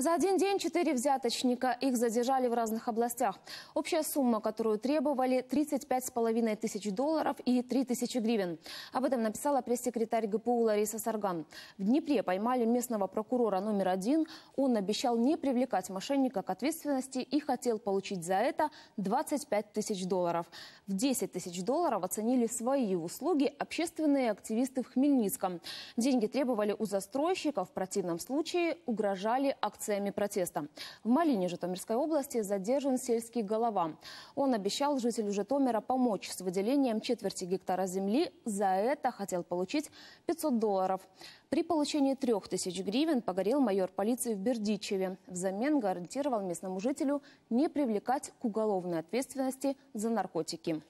За один день четыре взяточника. Их задержали в разных областях. Общая сумма, которую требовали, 35,5 тысяч долларов и 3 тысячи гривен. Об этом написала пресс-секретарь ГПУ Лариса Сарган. В Днепре поймали местного прокурора номер один. Он обещал не привлекать мошенника к ответственности и хотел получить за это 25 тысяч долларов. В 10 тысяч долларов оценили свои услуги общественные активисты в Хмельницком. Деньги требовали у застройщиков, В противном случае угрожали акционерам акциями протеста. В Малине Житомирской области задержан сельский голова. Он обещал жителю Житомира помочь с выделением четверти гектара земли. За это хотел получить 500 долларов. При получении 3000 гривен погорел майор полиции в Бердичеве. Взамен гарантировал местному жителю не привлекать к уголовной ответственности за наркотики.